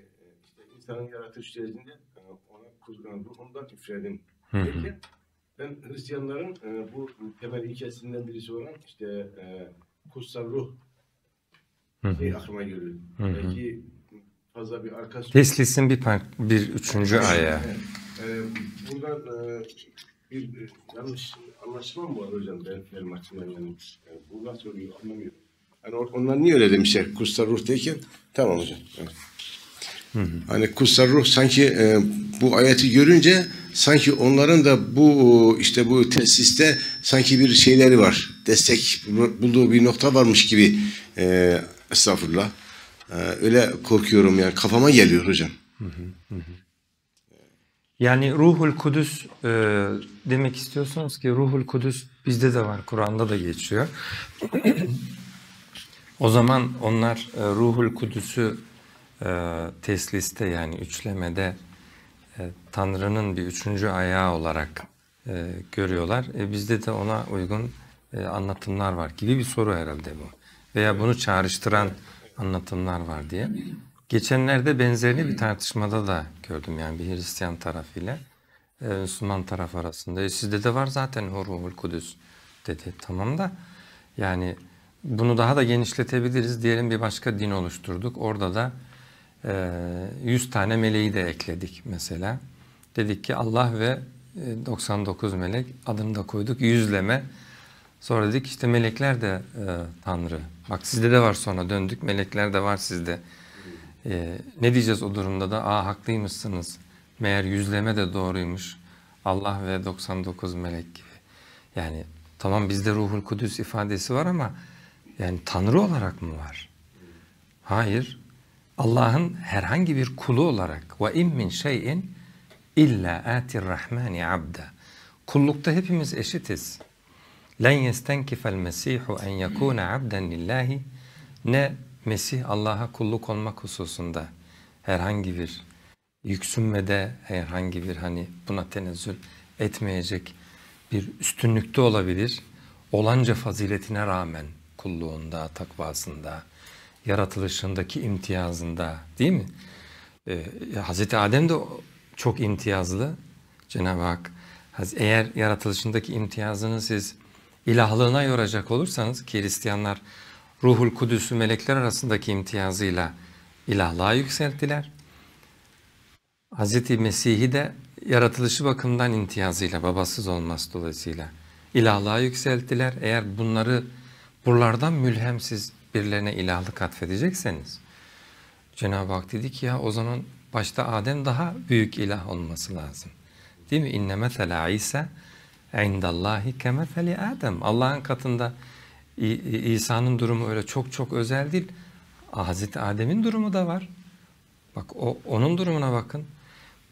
E, işte insanın yaratış sürecinde e, onu ruhundan üfledim. Peki ben Hristiyanların e, bu temel ilkesinden birisi olan işte kutsal ruh şey aklıma geliyor. Belki fazla bir arkası. Teslisin bir park, bir üçüncü ayağı. Evet. Buradan bir yanlış anlaşılma mı var hocam benim açımdan yani. Bunlar söylüyor anlamıyorum. Yani onlar niye öyle demişler kutsal ruh deyken? Tamam hocam. Evet. Hı hı. Hani kutsal ruh sanki e, bu ayeti görünce sanki onların da bu e, işte bu tesiste sanki bir şeyleri var. Destek bulduğu bir nokta varmış gibi e, estağfurullah. E, öyle korkuyorum yani kafama geliyor hocam. Hı hı hı. Yani Ruhul Kudüs e, demek istiyorsunuz ki Ruhul Kudüs bizde de var, Kur'an'da da geçiyor. o zaman onlar e, Ruhul Kudüs'ü e, ee, tesliste yani üçlemede e, Tanrı'nın bir üçüncü ayağı olarak e, görüyorlar. E, bizde de ona uygun e, anlatımlar var gibi bir soru herhalde bu. Veya bunu çağrıştıran anlatımlar var diye. Geçenlerde benzerini bir tartışmada da gördüm yani bir Hristiyan tarafıyla e, Müslüman taraf arasında. E, sizde de var zaten Ruhul Kudüs dedi. Tamam da yani bunu daha da genişletebiliriz. Diyelim bir başka din oluşturduk. Orada da 100 ee, tane meleği de ekledik mesela. Dedik ki Allah ve 99 e, melek adını da koyduk yüzleme. Sonra dedik işte melekler de e, Tanrı. Bak sizde de var sonra döndük melekler de var sizde. E, ne diyeceğiz o durumda da aa haklıymışsınız. Meğer yüzleme de doğruymuş. Allah ve 99 melek gibi. Yani tamam bizde ruhul kudüs ifadesi var ama yani Tanrı olarak mı var? Hayır Allah'ın herhangi bir kulu olarak ve in min şeyin illa atir rahmani abda. Kullukta hepimiz eşitiz. Len yestenkifel mesihu en yekune abden lillahi ne Mesih Allah'a kulluk olmak hususunda herhangi bir yüksünmede herhangi bir hani buna tenezzül etmeyecek bir üstünlükte olabilir. Olanca faziletine rağmen kulluğunda, takvasında, yaratılışındaki imtiyazında değil mi? Ee, Hz. Adem de çok imtiyazlı Cenab-ı Hak. Eğer yaratılışındaki imtiyazını siz ilahlığına yoracak olursanız ki Hristiyanlar Ruhul Kudüs'ü melekler arasındaki imtiyazıyla ilahlığa yükselttiler. Hz. Mesih'i de yaratılışı bakımından imtiyazıyla, babasız olması dolayısıyla ilahlığa yükselttiler. Eğer bunları buralardan mülhemsiz Birilerine ilahlık atfedecekseniz Cenab-ı Hak dedi ki ya o zaman başta Adem daha büyük ilah olması lazım. Değil mi? İnne mesela İsa indallahi kemeseli Adem. Allah'ın katında İsa'nın durumu öyle çok çok özel değil. Hazreti Adem'in durumu da var. Bak o onun durumuna bakın.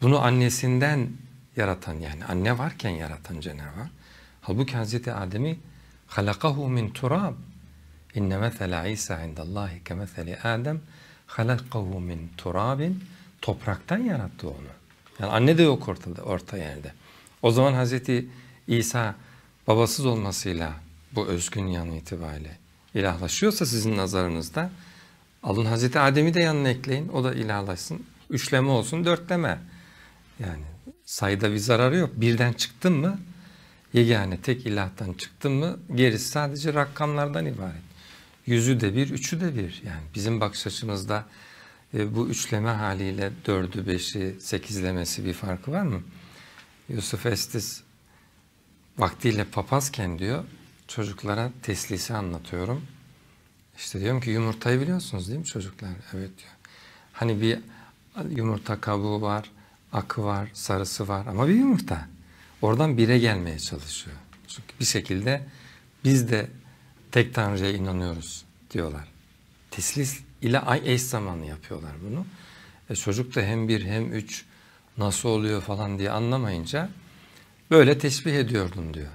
Bunu annesinden yaratan yani anne varken yaratan Cenab-ı Hak. Halbuki Hazreti Adem'i halakahu min turab İnne mesela İsa indallahi ke meseli Adem halakahu min turabin topraktan yarattı onu. Yani anne de yok ortada, orta yerde. O zaman Hazreti İsa babasız olmasıyla bu özgün yanı itibariyle ilahlaşıyorsa sizin nazarınızda alın Hazreti Adem'i de yanına ekleyin o da ilahlaşsın. Üçleme olsun dörtleme. Yani sayıda bir zararı yok. Birden çıktın mı yegane tek ilahtan çıktın mı gerisi sadece rakamlardan ibaret yüzü de bir, üçü de bir. Yani bizim bakış açımızda e, bu üçleme haliyle dördü, beşi, sekizlemesi bir farkı var mı? Yusuf Estes vaktiyle papazken diyor, çocuklara teslisi anlatıyorum. İşte diyorum ki yumurtayı biliyorsunuz değil mi çocuklar? Evet diyor. Hani bir yumurta kabuğu var, akı var, sarısı var ama bir yumurta. Oradan bire gelmeye çalışıyor. Çünkü bir şekilde biz de tek tanrıya inanıyoruz diyorlar. Teslis ile ay eş zamanlı yapıyorlar bunu. E çocuk da hem bir hem üç nasıl oluyor falan diye anlamayınca böyle teşbih ediyordum diyor.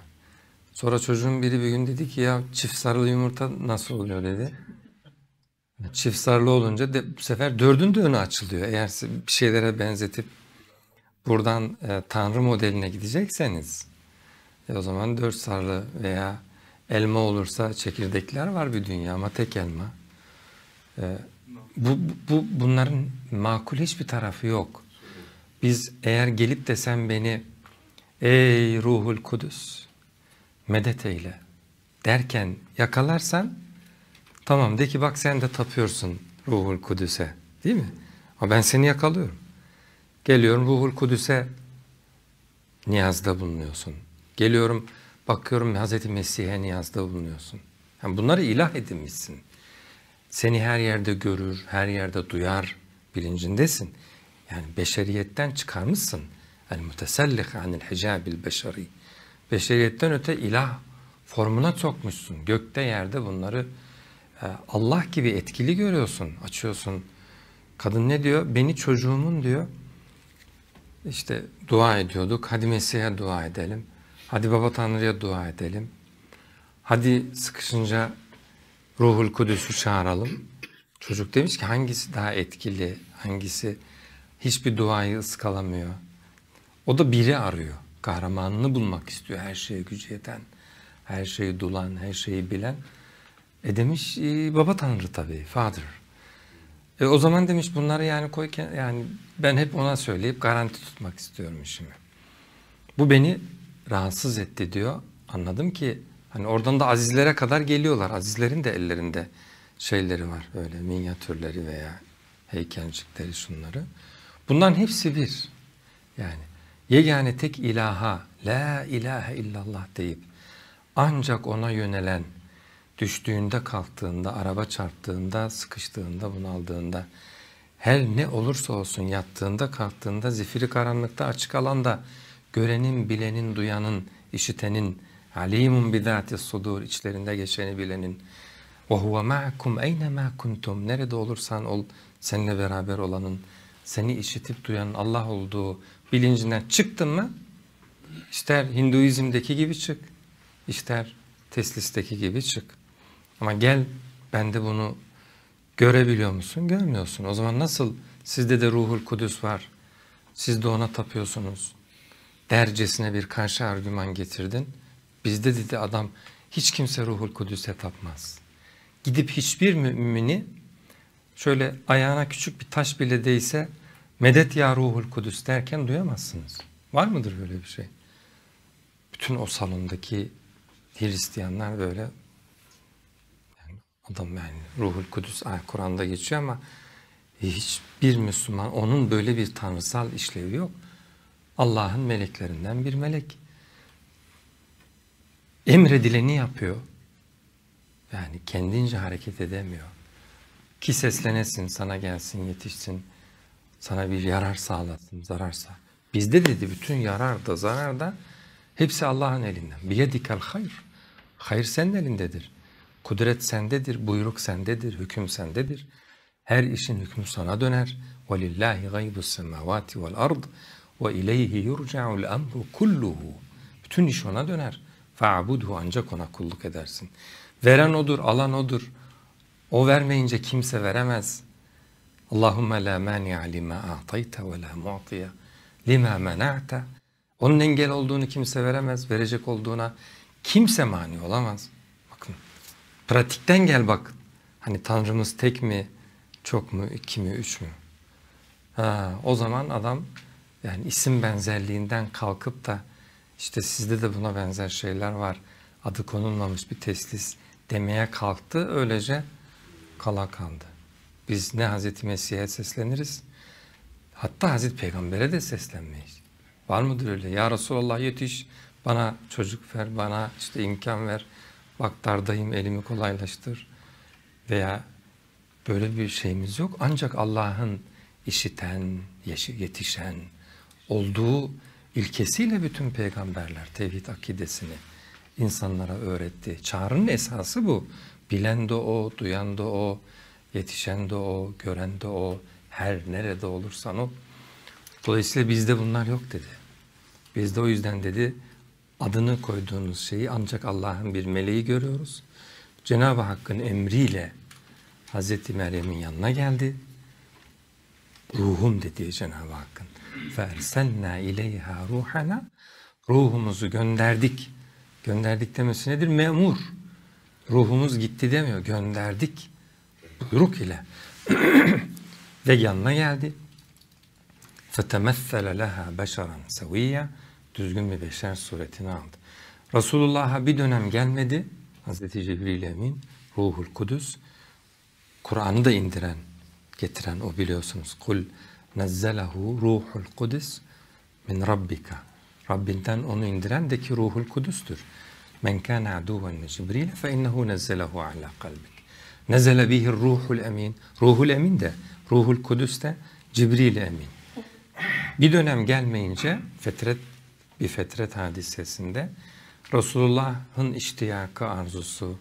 Sonra çocuğun biri bir gün dedi ki ya çift sarılı yumurta nasıl oluyor dedi. Çift sarılı olunca de, bu sefer dördün de önü açılıyor. Eğer bir şeylere benzetip buradan e, tanrı modeline gidecekseniz e, o zaman dört sarılı veya Elma olursa çekirdekler var bir dünya ama tek elma. Ee, bu, bu bunların makul hiçbir tarafı yok. Biz eğer gelip de beni ey ruhul kudüs medet eyle derken yakalarsan tamam de ki bak sen de tapıyorsun ruhul kudüse değil mi? Ama ben seni yakalıyorum. Geliyorum ruhul kudüse niyazda bulunuyorsun. Geliyorum Bakıyorum Hz. Mesih'e niyazda bulunuyorsun. Yani bunları ilah edinmişsin. Seni her yerde görür, her yerde duyar bilincindesin. Yani beşeriyetten çıkarmışsın. El mutesellih anil hicabil beşeri. Beşeriyetten öte ilah formuna sokmuşsun. Gökte yerde bunları e, Allah gibi etkili görüyorsun, açıyorsun. Kadın ne diyor? Beni çocuğumun diyor. İşte dua ediyorduk. Hadi Mesih'e dua edelim. Hadi Baba Tanrı'ya dua edelim. Hadi sıkışınca Ruhul Kudüs'ü çağıralım. Çocuk demiş ki hangisi daha etkili, hangisi hiçbir duayı ıskalamıyor. O da biri arıyor. Kahramanını bulmak istiyor her şeye gücü yeten, her şeyi dulan, her şeyi bilen. E demiş e, baba tanrı tabii, father. E o zaman demiş bunları yani koyken yani ben hep ona söyleyip garanti tutmak istiyorum işimi. Bu beni rahatsız etti diyor. Anladım ki hani oradan da azizlere kadar geliyorlar. Azizlerin de ellerinde şeyleri var böyle minyatürleri veya heykelcikleri şunları. Bunların hepsi bir. Yani yegane tek ilaha, la ilahe illallah deyip ancak ona yönelen, düştüğünde kalktığında, araba çarptığında, sıkıştığında, bunaldığında, her ne olursa olsun yattığında, kalktığında, zifiri karanlıkta, açık alanda görenin, bilenin, duyanın, işitenin, alimun bidati sudur içlerinde geçeni bilenin. Ve huve ma'akum eyne kuntum nerede olursan ol seninle beraber olanın, seni işitip duyan Allah olduğu bilincinden çıktın mı? İster Hinduizm'deki gibi çık, ister Teslis'teki gibi çık. Ama gel ben de bunu görebiliyor musun? Görmüyorsun. O zaman nasıl sizde de ruhul kudüs var, siz de ona tapıyorsunuz dercesine bir karşı argüman getirdin. Bizde dedi adam hiç kimse ruhul kudüse tapmaz. Gidip hiçbir mümini şöyle ayağına küçük bir taş bile değse medet ya ruhul kudüs derken duyamazsınız. Var mıdır böyle bir şey? Bütün o salondaki Hristiyanlar böyle yani adam yani ruhul kudüs Kur'an'da geçiyor ama hiçbir Müslüman onun böyle bir tanrısal işlevi yok. Allah'ın meleklerinden bir melek. Emredileni yapıyor. Yani kendince hareket edemiyor. Ki seslenesin, sana gelsin, yetişsin, sana bir yarar sağlasın, zararsa. Bizde dedi bütün yarar da zarar da hepsi Allah'ın elinden. Biyedikel hayır. Hayır senin elindedir. Kudret sendedir, buyruk sendedir, hüküm sendedir. Her işin hükmü sana döner. وَلِلَّهِ غَيْبُ السَّمَاوَاتِ وَالْاَرْضِ ve ileyhi yurca'ul emru kulluhu. Bütün iş ona döner. Fa'budhu ancak ona kulluk edersin. Veren odur, alan odur. O vermeyince kimse veremez. Allahümme la mani'a lima a'tayte ve la mu'tiye lima mena'te. Onun engel olduğunu kimse veremez, verecek olduğuna kimse mani olamaz. Bakın pratikten gel bak. Hani Tanrımız tek mi, çok mu, iki mi, üç mü? Ha, o zaman adam yani isim benzerliğinden kalkıp da işte sizde de buna benzer şeyler var. Adı konulmamış bir teslis demeye kalktı. Öylece kala kaldı. Biz ne Hazreti Mesih'e sesleniriz hatta Hazreti Peygamber'e de seslenmeyiz. Var mıdır öyle? Ya Resulallah yetiş bana çocuk ver, bana işte imkan ver, bak dardayım elimi kolaylaştır veya böyle bir şeyimiz yok. Ancak Allah'ın işiten, yetişen, olduğu ilkesiyle bütün peygamberler tevhid akidesini insanlara öğretti. Çağrının esası bu. Bilen de o, duyan da o, yetişen de o, gören de o, her nerede olursan o. Dolayısıyla bizde bunlar yok dedi. Bizde o yüzden dedi adını koyduğunuz şeyi ancak Allah'ın bir meleği görüyoruz. Cenab-ı Hakk'ın emriyle Hazreti Meryem'in yanına geldi. Ruhum diye Cenab-ı Hakk'ın. فَاَرْسَلْنَا اِلَيْهَا رُوحَنَا Ruhumuzu gönderdik. Gönderdik demesi nedir? Memur. Ruhumuz gitti demiyor. Gönderdik. Buyruk ile. Ve yanına geldi. فَتَمَثَّلَ لَهَا بَشَرًا سَوِيَّ Düzgün bir beşer suretini aldı. Resulullah'a bir dönem gelmedi. Hazreti Cebrail Emin, Ruhul Kudüs, Kur'an'ı da indiren getiren o biliyorsunuz. Kul nezzelehu ruhul kudüs min rabbika. Rabbinden onu indiren de ki ruhul kudüstür. Men kana aduven li Cibril fe innehu nezzelehu ala kalbik. Nezele bihi ruhul emin. Ruhul emin de ruhul kudüs de Cibril emin. Bir dönem gelmeyince fetret bir fetret hadisesinde Resulullah'ın iştiyakı arzusu,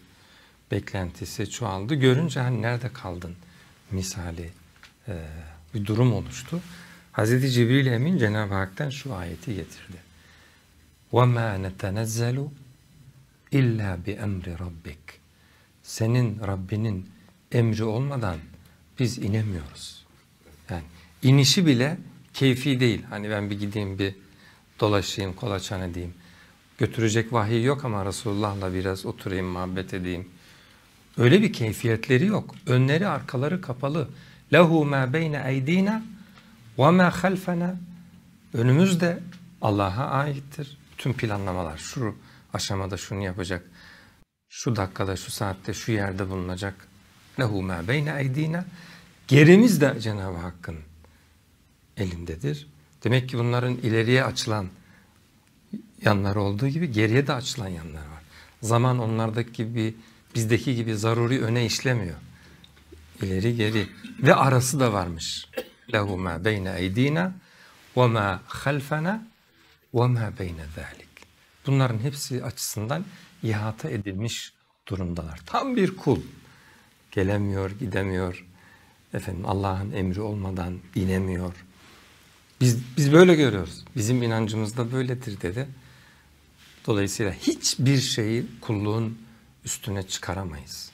beklentisi çoğaldı. Görünce hani nerede kaldın?'' misali e, bir durum oluştu. Hazreti Cibril Emin Cenab-ı Hak'tan şu ayeti getirdi. وَمَا نَتَنَزَّلُ bi بِاَمْرِ رَبِّكَ Senin Rabbinin emri olmadan biz inemiyoruz. Yani inişi bile keyfi değil. Hani ben bir gideyim bir dolaşayım kolaçan edeyim. Götürecek vahiy yok ama Resulullah'la biraz oturayım muhabbet edeyim. Öyle bir keyfiyetleri yok. Önleri arkaları kapalı. Lehu ma beyne eydina ve ma halfena. Önümüzde Allah'a aittir. Tüm planlamalar şu aşamada şunu yapacak. Şu dakikada, şu saatte, şu yerde bulunacak. Lehu ma beyne eydina. Gerimiz de Cenab-ı Hakk'ın elindedir. Demek ki bunların ileriye açılan yanları olduğu gibi geriye de açılan yanlar var. Zaman onlardaki gibi bir bizdeki gibi zaruri öne işlemiyor. İleri geri ve arası da varmış. Lehu ma beyne eydina ve ma halfena ve ma beyne zalik. Bunların hepsi açısından ihata edilmiş durumdalar. Tam bir kul. Gelemiyor, gidemiyor. Efendim Allah'ın emri olmadan inemiyor. Biz, biz böyle görüyoruz. Bizim inancımız da böyledir dedi. Dolayısıyla hiçbir şeyi kulluğun üstüne çıkaramayız.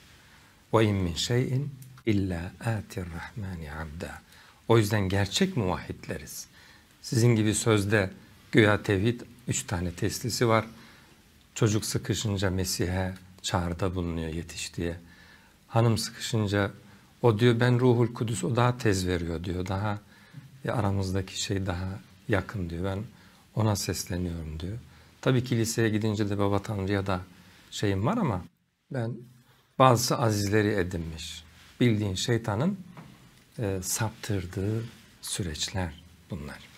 Ve in min şeyin illa atir rahmani abda. O yüzden gerçek muvahhidleriz. Sizin gibi sözde güya tevhid üç tane teslisi var. Çocuk sıkışınca Mesih'e çağrıda bulunuyor yetiş diye. Hanım sıkışınca o diyor ben ruhul kudüs o daha tez veriyor diyor. Daha ya e, aramızdaki şey daha yakın diyor. Ben ona sesleniyorum diyor. Tabii kiliseye gidince de baba tanrıya da şeyim var ama ben bazı azizleri edinmiş. Bildiğin şeytanın e, saptırdığı süreçler bunlar.